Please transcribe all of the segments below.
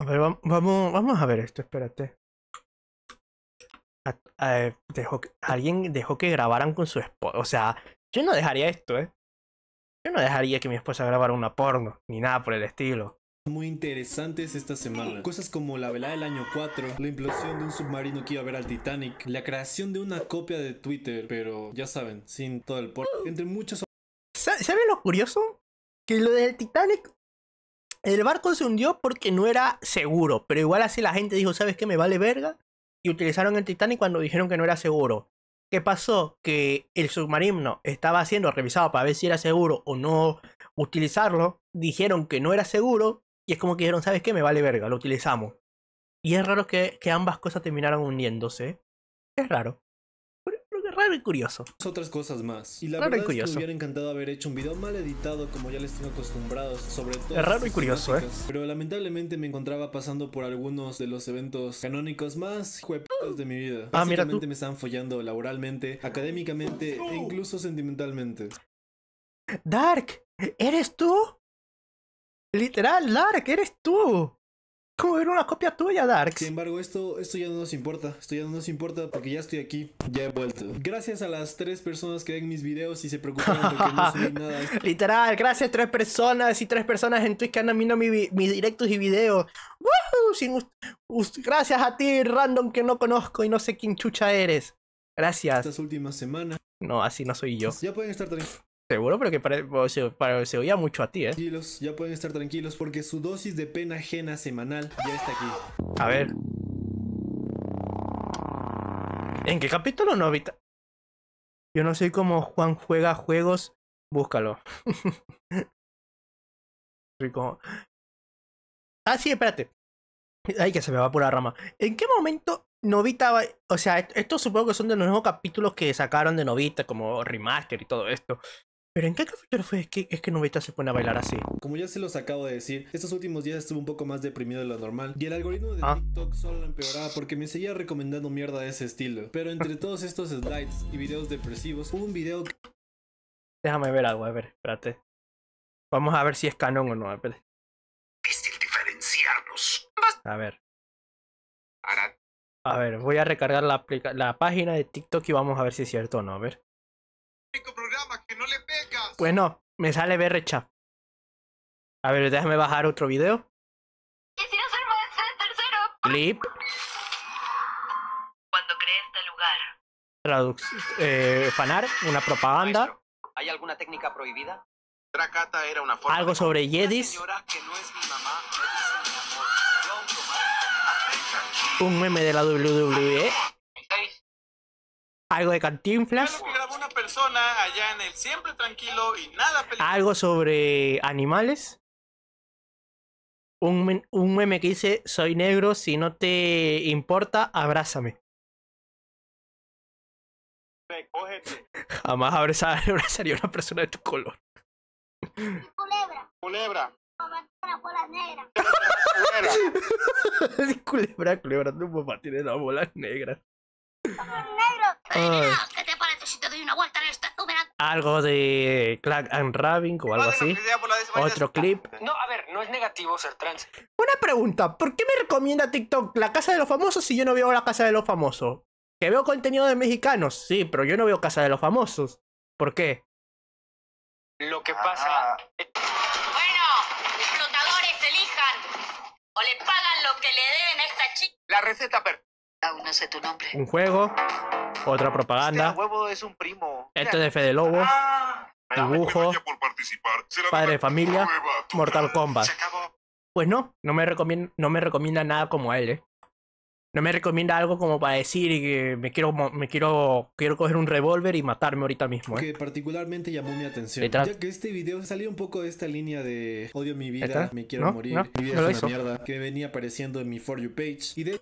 A ver, vamos, vamos a ver esto, espérate. alguien dejó que grabaran con su esposa. O sea, yo no dejaría esto, ¿eh? Yo no dejaría que mi esposa grabara una porno, ni nada por el estilo muy interesantes esta semana. Cosas como la velada del año 4, la implosión de un submarino que iba a ver al Titanic, la creación de una copia de Twitter, pero ya saben, sin todo el porno. Entre muchas... ¿Saben lo curioso? Que lo del Titanic el barco se hundió porque no era seguro, pero igual así la gente dijo, ¿sabes qué? Me vale verga. Y utilizaron el Titanic cuando dijeron que no era seguro. ¿Qué pasó? Que el submarino estaba siendo revisado para ver si era seguro o no utilizarlo. Dijeron que no era seguro y es como que dijeron, ¿sabes qué? Me vale verga, lo utilizamos. Y es raro que, que ambas cosas terminaron hundiéndose. Es raro raro y curioso. Otras cosas más. Y la verdad Es que me hubiera encantado haber hecho un video mal editado como ya les tengo acostumbrados, sobre todo. Es raro y curioso, eh. Pero lamentablemente me encontraba pasando por algunos de los eventos canónicos más jueputos de mi vida. Ah, mira tú. me estaban follando laboralmente, académicamente e incluso sentimentalmente. Dark, ¿eres tú? Literal, Dark, eres tú como ver una copia tuya, Dark. Sin embargo, esto, esto ya no nos importa. Esto ya no nos importa porque ya estoy aquí, ya he vuelto. Gracias a las tres personas que ven mis videos y se preocupan de que no nada. Literal, gracias tres personas y tres personas en Twitch que han viendo mis directos y videos. Sin gracias a ti, random que no conozco y no sé quién chucha eres. Gracias. Estas últimas semanas. No, así no soy yo. Ya pueden estar tranquilos. Seguro, pero que se oía mucho a ti, ¿eh? Tranquilos, ya pueden estar tranquilos porque su dosis de pena ajena semanal ya está aquí. A ver. ¿En qué capítulo Novita? Yo no sé cómo Juan juega juegos, búscalo. Rico. Ah, sí, espérate. Ay, que se me va por la rama. ¿En qué momento Novita va... O sea, estos supongo que son de los nuevos capítulos que sacaron de Novita, como remaster y todo esto. ¿Pero en qué capítulo fue que, es que Nubita se pone a bailar así? Como ya se los acabo de decir, estos últimos días estuve un poco más deprimido de lo normal y el algoritmo de ah. TikTok solo empeoraba porque me seguía recomendando mierda de ese estilo. Pero entre todos estos slides y videos depresivos, hubo un video Déjame ver algo, a ver, espérate. Vamos a ver si es canon o no, ver. Difícil A ver. A ver, voy a recargar la, la página de TikTok y vamos a ver si es cierto o no, a ver único programa que no le pegas. Bueno, me sale berrecha. A ver, déjame bajar otro video. si Quisiera ser maestra de tercero. Clip. Cuando creé este lugar. Traducción. Eh, fanar, una propaganda. Maestro, ¿Hay alguna técnica prohibida? Tracata era una forma Algo de... sobre Jedis. Un meme de la WWE. Algo de Cantinflas allá en el siempre tranquilo y nada peligroso. Algo sobre animales. Un, un meme que dice, soy negro, si no te importa, abrázame. Recógete. Jamás abrazaría a una persona de tu color. Culebra. Culebra. Las bolas negras. culebra, culebra, tu papá tiene las bolas negras. Negro. Algo de Clack and Raving o algo así. Otro clip. No, a ver, no es negativo ser trans. Una pregunta, ¿por qué me recomienda TikTok la casa de los famosos si yo no veo la casa de los famosos? Que veo contenido de mexicanos, sí, pero yo no veo casa de los famosos. ¿Por qué? Lo que pasa... Ah. es Bueno, explotadores elijan. O le pagan lo que le deben a esta chica. La receta perfecta. Un juego, otra propaganda. Este huevo es este de Fede Lobo. Ah. dibujo, padre de familia, Mortal Kombat. Pues no, no me, recomienda, no me recomienda nada como a él, ¿eh? No me recomienda algo como para decir que me quiero, me quiero, quiero coger un revólver y matarme ahorita mismo. ¿eh? Que particularmente llamó mi atención. Ya que este video salió un poco de esta línea de odio mi vida, me quiero morir, mi vida es una mierda, que venía apareciendo en mi For You page. Y de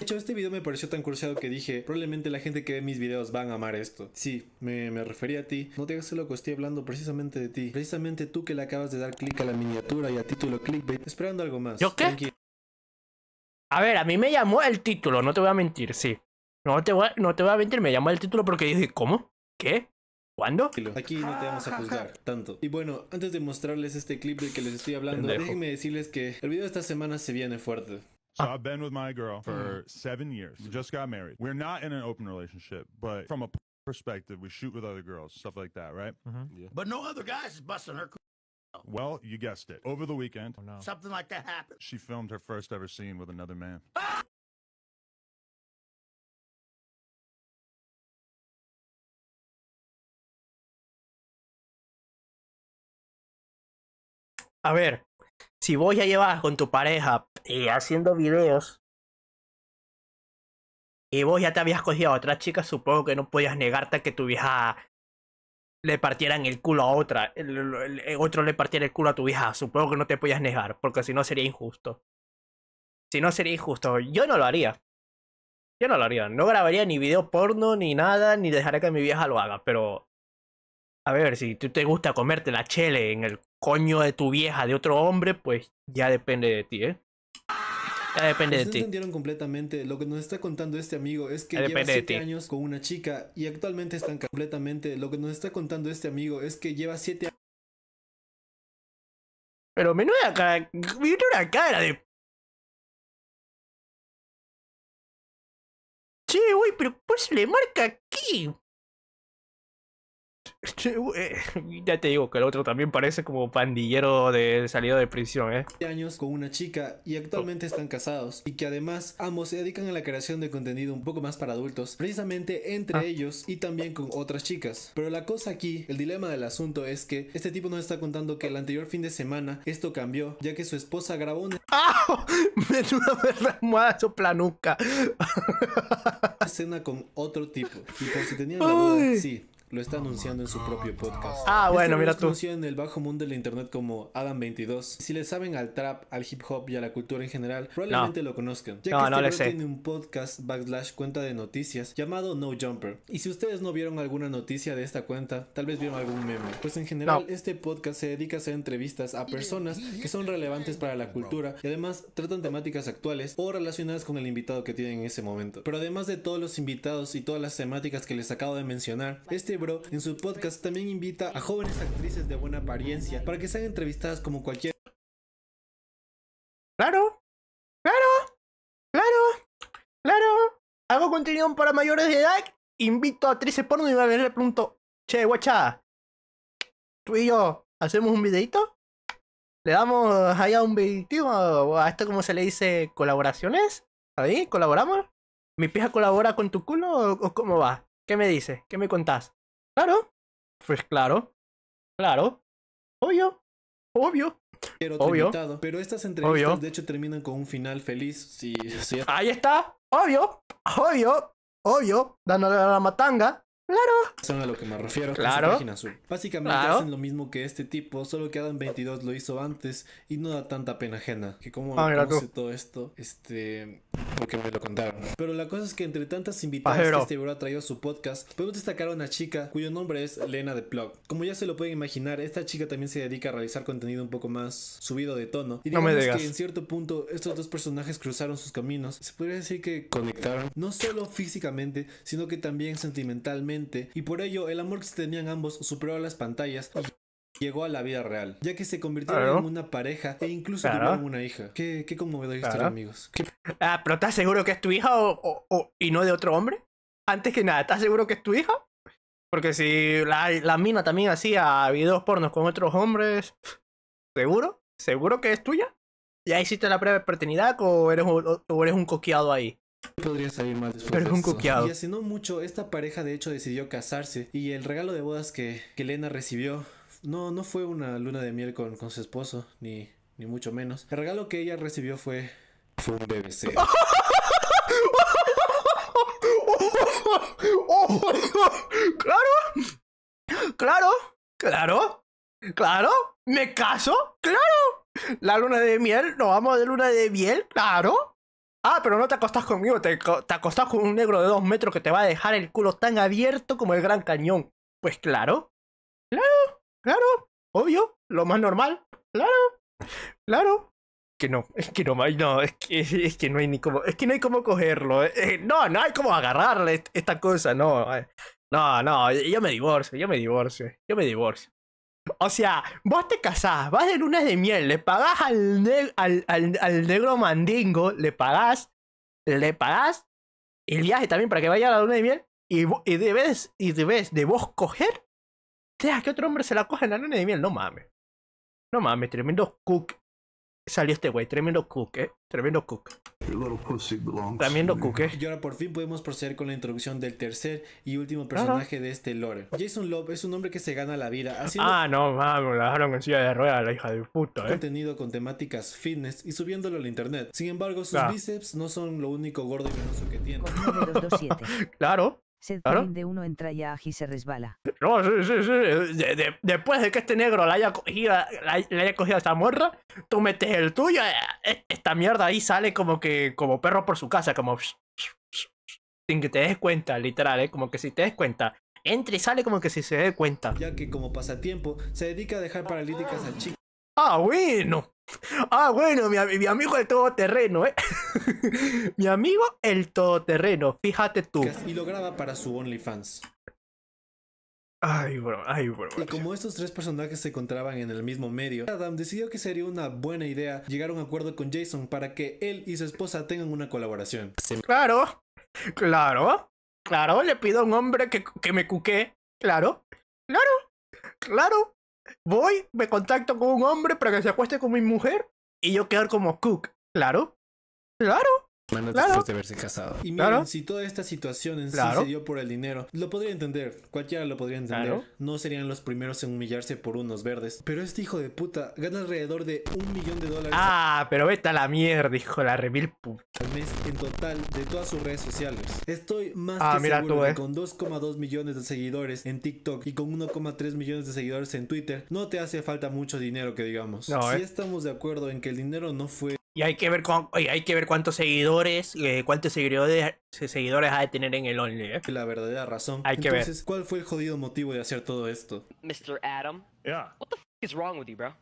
de hecho, este video me pareció tan cursado que dije, probablemente la gente que ve mis videos van a amar esto. Sí, me, me refería a ti. No te hagas que estoy hablando precisamente de ti. Precisamente tú que le acabas de dar clic a la miniatura y a título clickbait, esperando algo más. ¿Yo qué? A ver, a mí me llamó el título, no te voy a mentir, sí. No te voy a, no te voy a mentir, me llamó el título porque dije, ¿cómo? ¿Qué? ¿Cuándo? Aquí no te vamos a juzgar tanto. Y bueno, antes de mostrarles este clip del que les estoy hablando, déjenme decirles que el video de esta semana se viene fuerte. So I've been with my girl for mm-hmm. seven years. We just got married. We're not in an open relationship, but from a perspective, we shoot with other girls, stuff like that, right? Mm-hmm. Yeah. But no other guys is busting her. Well, you guessed it. Over the weekend, Oh, no. Something like that happened. she filmed her first ever scene with another man. A ver, si vos ya llevas con tu pareja eh, haciendo videos y vos ya te habías cogido a otra chica, supongo que no podías negarte a que tu vieja le partieran el culo a otra, otro le partiera el culo a tu vieja, supongo que no te podías negar, porque si no sería injusto. Si no sería injusto, yo no lo haría. Yo no lo haría, no grabaría ni video porno ni nada, ni dejaré que mi vieja lo haga, pero a ver, si tú te gusta comerte la chele en el coño de tu vieja de otro hombre, pues ya depende de ti, ¿eh? Ya depende de ti. entendieron completamente lo que nos está contando este amigo es que lleva 7 años con una chica y actualmente están completamente lo que nos está contando este amigo es que lleva 7 años Pero menuda cara, Viene una cara de Che, güey, pero ¿por pues le marca aquí. Eh, ya te digo que el otro también parece como pandillero de salida de prisión, ¿eh? Años con una chica y actualmente están casados y que además ambos se dedican a la creación de contenido un poco más para adultos, precisamente entre ah. ellos y también con otras chicas. Pero la cosa aquí, el dilema del asunto es que este tipo nos está contando que el anterior fin de semana esto cambió, ya que su esposa grabó una... ¡Ah! planuca! escena con otro tipo. Y por si tenían la duda, sí, lo está anunciando en su propio podcast. Ah, este bueno, mira tú. Conocido en el bajo mundo la internet como Adam22. Si le saben al trap, al hip hop y a la cultura en general, probablemente lo conozcan. Ya que este tiene un podcast backslash cuenta de noticias llamado No Jumper. Y si ustedes no vieron alguna noticia de esta cuenta, tal vez vieron algún meme. Pues en general, este podcast se dedica a hacer entrevistas a personas que son relevantes para la cultura y además tratan temáticas actuales o relacionadas con el invitado que tienen en ese momento. Pero además de todos los invitados y todas las temáticas que les acabo de mencionar, este en su podcast también invita a jóvenes actrices de buena apariencia para que sean entrevistadas como cualquier... Claro, claro, claro, claro. Hago contenido para mayores de edad, invito a actrices porno y a le pregunto, che, guacha, tú y yo, ¿hacemos un videito? le damos allá un videito a esto como se le dice colaboraciones ahí colaboramos mi pija colabora con tu culo o, cómo va qué me dices qué me contás Claro. Pues claro. Claro. Obvio. Obvio. Pero obvio. Pero estas entrevistas de hecho terminan con un final feliz. sí. Ahí está. Obvio. Obvio. Obvio. Dándole a la matanga. Claro. Son a lo que me refiero. Claro. página azul. Básicamente hacen lo mismo que este tipo, solo que Adam 22 lo hizo antes y no da tanta pena ajena. Que como ah, todo esto, este porque me lo contaron. Pero la cosa es que entre tantas invitadas que este ha traído a su podcast, podemos destacar a una chica cuyo nombre es Lena de Plug. Como ya se lo pueden imaginar, esta chica también se dedica a realizar contenido un poco más subido de tono. Y no me que en cierto punto estos dos personajes cruzaron sus caminos. Se podría decir que conectaron no solo físicamente, sino que también sentimentalmente. Y por ello, el amor que se tenían ambos superó a las pantallas llegó a la vida real, ya que se convirtieron en una pareja e incluso tuvieron una hija. Qué, qué conmovedor amigos. Ah, pero ¿estás seguro que es tu hija o, o, y no de otro hombre? Antes que nada, ¿estás seguro que es tu hija? Porque si la, la mina también hacía videos pornos con otros hombres, ¿seguro? ¿Seguro que es tuya? ¿Ya hiciste la prueba de paternidad o eres, o, eres un coqueado ahí? Podría salir más después Pero es un coqueado. Y hace no mucho, esta pareja de hecho decidió casarse y el regalo de bodas que, que Elena recibió no, no fue una luna de miel con, su esposo, ni, ni mucho menos. El regalo que ella recibió fue, fue un BBC. ¡Claro! ¡Claro! ¡Claro! ¡Claro! ¿Me caso? ¡Claro! ¿La luna de miel? ¿Nos vamos de luna de miel? ¡Claro! Ah, pero no te acostás conmigo, te, te acostás con un negro de dos metros que te va a dejar el culo tan abierto como el Gran Cañón. Pues claro. Claro, obvio, lo más normal. Claro, claro. Que no, es que no, no es, que, no hay ni como, es que no hay cómo cogerlo. Eh, eh, no, no hay como agarrarle esta cosa, no. Eh, no, no, yo me divorcio, yo me divorcio, yo me divorcio. O sea, vos te casás, vas de lunes de miel, le pagás al, al, negro mandingo, le pagás, le pagás el viaje también para que vaya a la luna de miel y, y, debes, y debes de vos coger dejas que otro hombre se la coja en la nena de miel, no mames. No mames, tremendo cook. Salió este güey, tremendo cook, eh. Tremendo cook. Tremendo cook, eh. Y ahora por fin podemos proceder con la introducción del tercer y último personaje de este lore. Jason Love es un hombre que se gana la vida. Haciendo ah, no mames, la dejaron en silla de ruedas, la hija de puta, eh. Contenido con temáticas fitness y subiéndolo al internet. Sin embargo, sus bíceps no son lo único gordo y venoso que tiene. claro. Se ¿Claro? uno entra y se resbala. No, sí, sí, sí. después de que este negro la haya cogido, la, cogido a esta morra, tú metes el tuyo, eh, eh, esta mierda ahí sale como que, como perro por su casa, como sin que te des cuenta, literal, ¿eh? como que si te des cuenta, entra y sale como que si se dé cuenta. Ya que como pasatiempo, se dedica a dejar paralíticas al chico. Ah, bueno. Ah, bueno, mi, amigo el todoterreno, ¿eh? mi amigo el todoterreno, fíjate tú. Y lo graba para su OnlyFans. Ay, bro, ay, bro. Y como estos tres personajes se encontraban en el mismo medio, Adam decidió que sería una buena idea llegar a un acuerdo con Jason para que él y su esposa tengan una colaboración. Claro, claro, claro, le pido a un hombre que, que me cuque. Claro, claro, claro. Voy, me contacto con un hombre para que se acueste con mi mujer y yo quedar como cook. Claro, claro después de haberse casado. Y miren, claro. si toda esta situación en sí se dio por el dinero, lo podría entender, cualquiera lo podría entender. No serían los primeros en humillarse por unos verdes. Pero este hijo de puta gana alrededor de un millón de dólares. Ah, pero vete a la mierda, hijo, la revil puta. Al mes en total de todas sus redes sociales. Estoy más ah, que seguro que eh. con 2,2 millones de seguidores en TikTok y con 1,3 millones de seguidores en Twitter, no te hace falta mucho dinero que digamos. si eh. estamos de acuerdo en que el dinero no fue y hay que ver, con, oye, hay que ver cuántos seguidores, eh, cuántos seguidores, eh, seguidores ha de tener en el Only. ¿eh? La verdadera razón. Hay Entonces, que ver. ¿cuál fue el jodido motivo de hacer todo esto? Mr. Adam. Yeah. What the fuck is wrong with you, bro?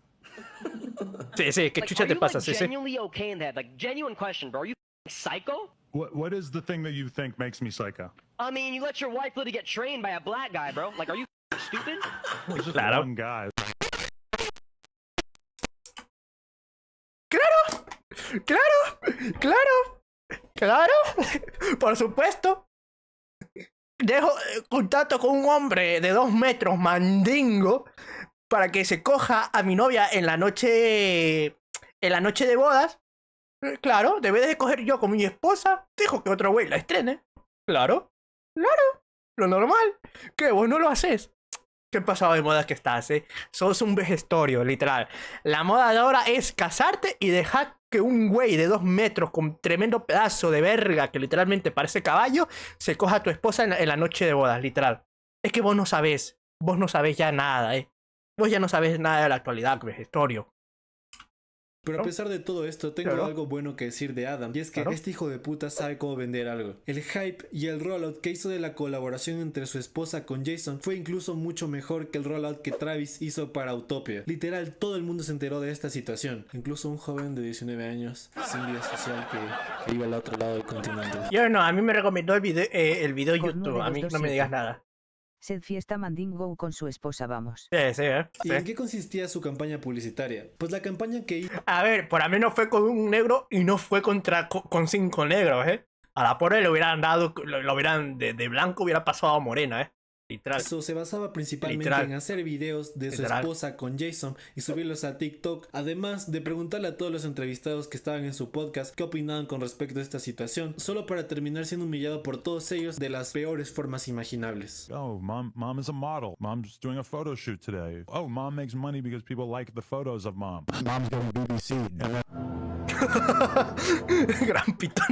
sí, sí, ¿qué like, chucha te pasa? Like, sí, sí. okay in that? Like, genuine question, bro. Are you psycho? What, what is the thing that you think makes me psycho? I mean, you let your wife literally get trained by a black guy, bro. Like, are you stupid? just claro. one guy. Claro, claro, claro, por supuesto. Dejo eh, contacto con un hombre de dos metros, mandingo, para que se coja a mi novia en la noche, en la noche de bodas. Eh, claro, debe de coger yo con mi esposa. Dijo que otro güey la estrene. Claro, claro, lo normal. Que vos no lo haces. Qué pasado de moda que estás, ¿eh? Sos un vejestorio, literal. La moda de ahora es casarte y dejar que un güey de dos metros con tremendo pedazo de verga que literalmente parece caballo se coja a tu esposa en la, noche de bodas, literal. Es que vos no sabés, vos no sabés ya nada, ¿eh? Vos ya no sabés nada de la actualidad, vejestorio. Pero a pesar de todo esto, tengo algo bueno que decir de Adam, y es que este hijo de puta sabe cómo vender algo. El hype y el rollout que hizo de la colaboración entre su esposa con Jason fue incluso mucho mejor que el rollout que Travis hizo para Utopia. Literal, todo el mundo se enteró de esta situación, incluso un joven de 19 años sin vida social que, iba al otro lado del continente. Yo no, a mí me recomendó el video, eh, el video YouTube, a mí no me digas nada se Fiesta Mandingo con su esposa, vamos. Sí, sí, ¿eh? ¿Y en qué consistía su campaña publicitaria? Pues la campaña que hizo... A ver, por a mí no fue con un negro y no fue contra con cinco negros, ¿eh? A la pobre le hubieran dado, lo, hubieran, de, de, blanco hubiera pasado a morena, ¿eh? Eso se basaba principalmente en hacer videos de su esposa con Jason y subirlos a TikTok, además de preguntarle a todos los entrevistados que estaban en su podcast qué opinaban con respecto a esta situación, solo para terminar siendo humillado por todos ellos de las peores formas imaginables. Oh, mom, mom is a model. Mom's doing a today. Oh, mom makes money because people like the photos of mom. Mom's BBC. Gran pitón.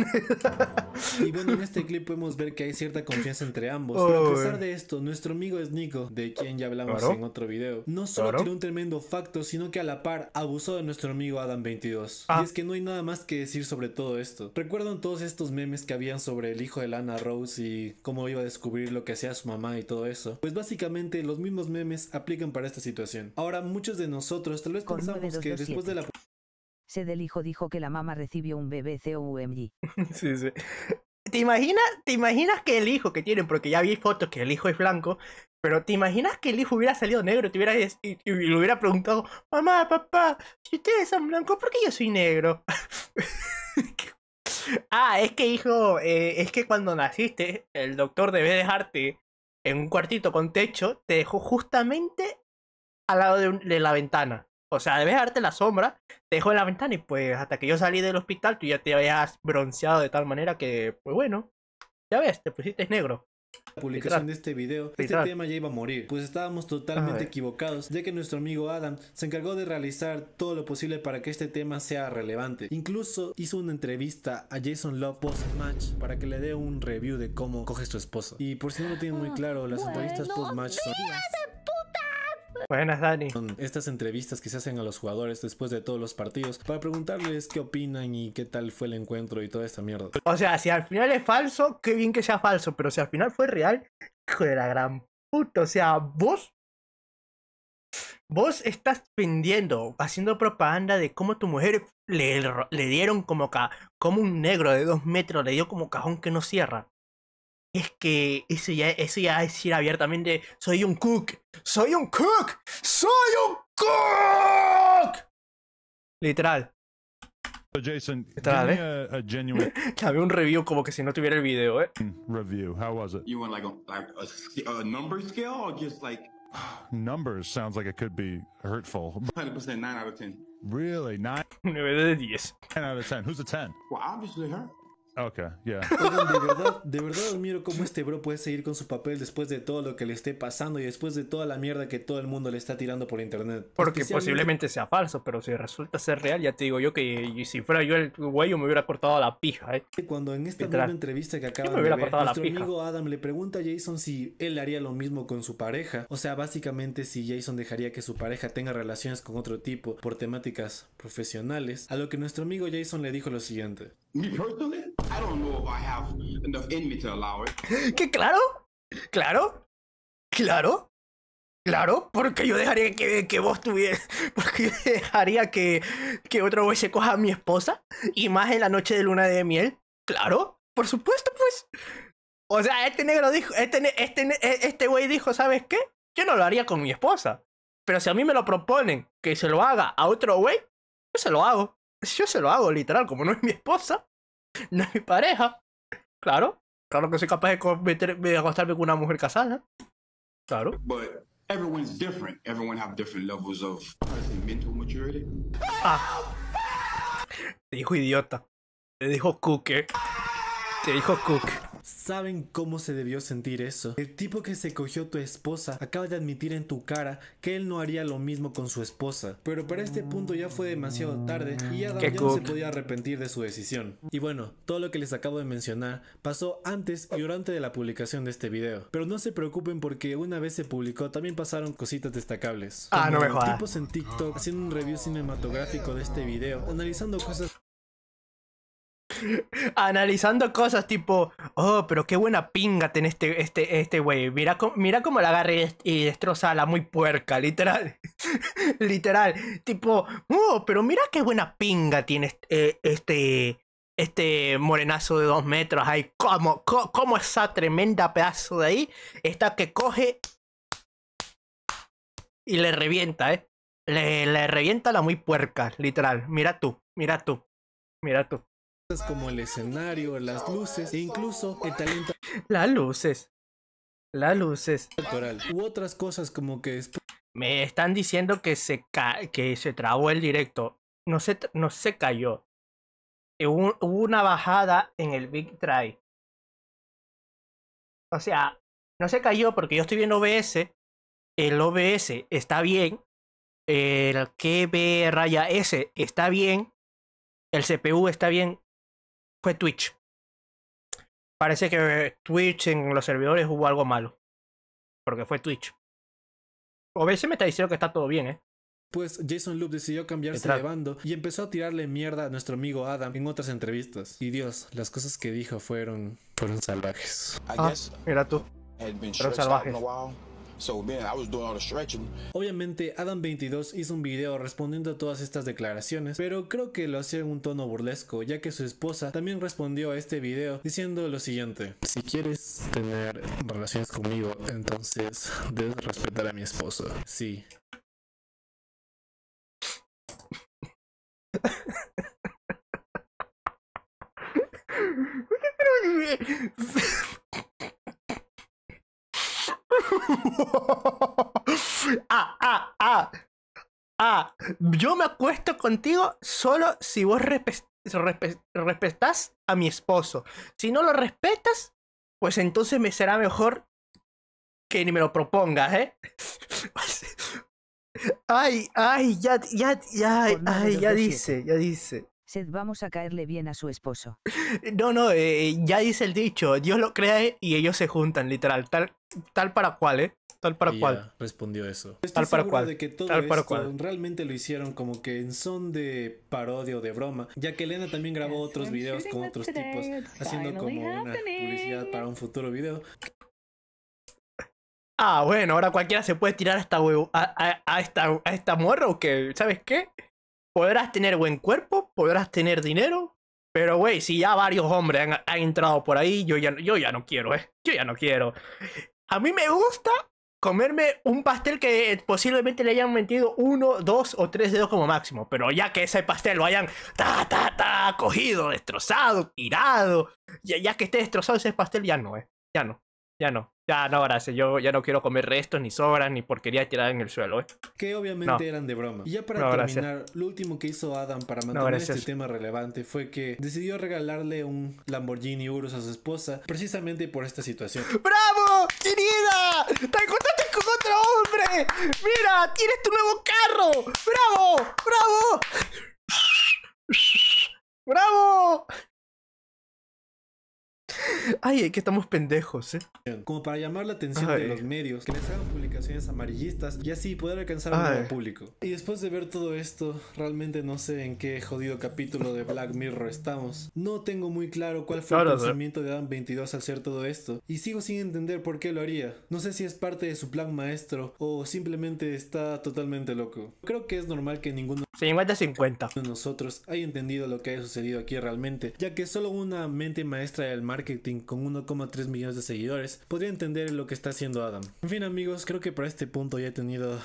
y bueno, en este clip podemos ver que hay cierta confianza entre ambos. pero a pesar de esto, nuestro amigo es Nico, de quien ya hablamos en otro video, no solo tiene un tremendo facto, sino que a la par abusó de nuestro amigo Adam22. Ah. Y es que no hay nada más que decir sobre todo esto. ¿Recuerdan todos estos memes que habían sobre el hijo de Lana Rose y cómo iba a descubrir lo que hacía su mamá y todo eso? Pues básicamente los mismos memes aplican para esta situación. Ahora, muchos de nosotros tal vez pensamos que después de la se del hijo dijo que la mamá recibió un bebé O sí, sí. ¿Te imaginas, ¿Te imaginas que el hijo que tienen, porque ya vi fotos que el hijo es blanco, pero ¿te imaginas que el hijo hubiera salido negro te hubiera, y, le hubiera preguntado, mamá, papá, si ustedes son blancos, ¿por qué yo soy negro? ah, es que hijo, eh, es que cuando naciste, el doctor debe dejarte en un cuartito con techo, te dejó justamente al lado de la ventana. O sea, debes darte la sombra, te dejo en la ventana y pues hasta que yo salí del hospital tú ya te habías bronceado de tal manera que, pues bueno, ya ves, te pusiste negro. La publicación de este video, este tema ya iba a morir, pues estábamos totalmente equivocados, ya que nuestro amigo Adam se encargó de realizar todo lo posible para que este tema sea relevante. Incluso hizo una entrevista a Jason Love post-match para que le dé un review de cómo coges tu esposo. Y por si no lo tienen muy ah, claro, las entrevistas post-match son... Buenas, Dani. Estas entrevistas que se hacen a los jugadores después de todos los partidos para preguntarles qué opinan y qué tal fue el encuentro y toda esta mierda. O sea, si al final es falso, qué bien que sea falso, pero si al final fue real, hijo de la gran puta. O sea, vos. Vos estás vendiendo, haciendo propaganda de cómo tu mujer le, le dieron como, ca, como un negro de dos metros, le dio como cajón que no cierra es que eso ya, eso ya es decir abiertamente, soy un cook, soy un cook, soy un cook. Literal. Jason, Literal, ¿eh? a, a un review como que si no tuviera el video, ¿eh? Review, how was it? You want like a, a, a number scale or just like... Numbers sounds like it could be hurtful. 100% 9 out of 10. Really? 9? 9 out of 10. Who's a 10? Well, obviously her. Ok, yeah. de verdad, de admiro cómo este bro puede seguir con su papel después de todo lo que le esté pasando y después de toda la mierda que todo el mundo le está tirando por internet. Porque posiblemente sea falso, pero si resulta ser real, ya te digo yo que si fuera yo el güey, yo me hubiera cortado la pija, eh. Cuando en esta misma entrevista que acaba de ver, nuestro amigo Adam le pregunta a Jason si él haría lo mismo con su pareja. O sea, básicamente si Jason dejaría que su pareja tenga relaciones con otro tipo por temáticas profesionales. A lo que nuestro amigo Jason le dijo lo siguiente. No sé si enough ¿Qué claro? ¿Claro? ¿Claro? Claro, porque yo dejaría que, que vos tuvieras. Porque yo dejaría que, que otro güey se coja a mi esposa. Y más en la noche de luna de miel. Claro, por supuesto, pues. O sea, este negro dijo. Este, este, e, este güey dijo, ¿sabes qué? Yo no lo haría con mi esposa. Pero si a mí me lo proponen que se lo haga a otro güey, yo se lo hago. Yo se lo hago, literal, como no es mi esposa. no es mi pareja. Claro, claro que soy capaz de, acostarme con una mujer casada. Claro. But everyone's different. Everyone have different levels of mental maturity. Ah. Te dijo idiota. Te dijo cook, Te dijo cook saben cómo se debió sentir eso. El tipo que se cogió tu esposa acaba de admitir en tu cara que él no haría lo mismo con su esposa. Pero para este punto ya fue demasiado tarde y ya no se podía arrepentir de su decisión. Y bueno, todo lo que les acabo de mencionar pasó antes y durante de la publicación de este video. Pero no se preocupen porque una vez se publicó también pasaron cositas destacables. Ah, no me Tipos en TikTok haciendo un review cinematográfico de este video, analizando cosas analizando cosas tipo, oh, pero qué buena pinga tiene este este este Mira como mira la agarra y, destroza la muy puerca, literal. literal, tipo, "Oh, pero mira qué buena pinga tiene eh, este este, morenazo de dos metros ay como cómo, esa tremenda pedazo de ahí está que coge y le revienta, ¿eh? Le, le revienta la muy puerca, literal. Mira tú, mira tú, mira tú como el escenario, las luces e incluso el talento. Las luces. Las luces. U otras cosas como que. Me están diciendo que se, que se trabó el directo. No se, no se cayó. Eh, hubo, hubo una bajada en el Big Try. O sea, no se cayó porque yo estoy viendo OBS. El OBS está bien. El KB raya S está bien. El CPU está bien fue Twitch. Parece que Twitch en los servidores hubo algo malo. Porque fue Twitch. O veces me está diciendo que está todo bien, ¿eh? Pues Jason Loop decidió cambiarse de bando y empezó a tirarle mierda a nuestro amigo Adam en otras entrevistas. Y Dios, las cosas que dijo fueron. fueron salvajes. Ah, mira tú. Fueron salvajes. Obviamente, Adam 22 hizo un video respondiendo a todas estas declaraciones, pero creo que lo hacía en un tono burlesco, ya que su esposa también respondió a este video diciendo lo siguiente: Si quieres tener relaciones conmigo, entonces debes respetar a mi esposo. Sí. ah, ah, ah. Ah, yo me acuesto contigo solo si vos respetas a mi esposo. Si no lo respetas, pues entonces me será mejor que ni me lo propongas, ¿eh? ay, ay, ya, ya, ya, ay, ya dice, ya dice. vamos a caerle bien a su esposo. No, no, eh, ya dice el dicho, Dios lo crea ¿eh? y ellos se juntan, literal, tal, tal para cual, ¿eh? Tal para cual. Respondió eso. tal para cual. que todo tal para cual. realmente lo hicieron como que en son de parodia o de broma, ya que Elena también grabó otros videos con otros tipos, haciendo como una publicidad para un futuro video. Ah, bueno, ahora cualquiera se puede tirar a esta, huevo, a, esta, a esta morra o que, ¿sabes qué? Podrás tener buen cuerpo, podrás tener dinero, pero, güey, si ya varios hombres han, han, entrado por ahí, yo ya, yo ya no quiero, ¿eh? Yo ya no quiero. A mí me gusta comerme un pastel que eh, posiblemente le hayan metido uno, dos o tres dedos como máximo. Pero ya que ese pastel lo hayan ta, ta, ta, cogido, destrozado, tirado, ya, que esté destrozado ese pastel, ya no, es, eh, Ya no, ya no. Ya, no, gracias. Yo ya no quiero comer restos, ni sobras, ni porquería tirada en el suelo, ¿eh? Que obviamente eran de broma. Y ya para terminar, lo último que hizo Adam para mantener este tema relevante fue que decidió regalarle un Lamborghini Urus a su esposa precisamente por esta situación. ¡Bravo! ¡Querida! ¡Te encontraste con otro hombre! ¡Mira! ¡Tienes tu nuevo carro! ¡Bravo! ¡Bravo! ¡Bravo! Ay, que estamos pendejos, ¿eh? Como para llamar la atención de los medios, que les hagan publicaciones amarillistas y así poder alcanzar a un nuevo público. Y después de ver todo esto, realmente no sé en qué jodido capítulo de Black Mirror estamos. No tengo muy claro cuál fue el pensamiento de Adam 22 al hacer todo esto, y sigo sin entender por qué lo haría. No sé si es parte de su plan maestro o simplemente está totalmente loco. Creo que es normal que ninguno 50 de nosotros haya entendido lo que ha sucedido aquí realmente, ya que solo una mente maestra del marketing con 1,3 millones de seguidores, podría entender lo que está haciendo Adam. En fin amigos, creo que para este punto ya he tenido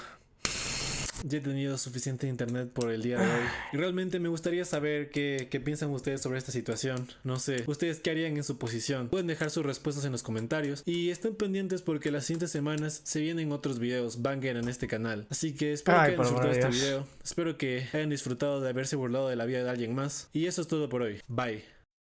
ya he tenido suficiente internet por el día de hoy. Y realmente me gustaría saber qué, piensan ustedes sobre esta situación. No sé, ¿ustedes qué harían en su posición? Pueden dejar sus respuestas en los comentarios. Y estén pendientes porque las siguientes semanas se vienen otros videos banger en este canal. Así que espero que hayan disfrutado este video. Espero que hayan disfrutado de haberse burlado de la vida de alguien más. Y eso es todo por hoy. Bye.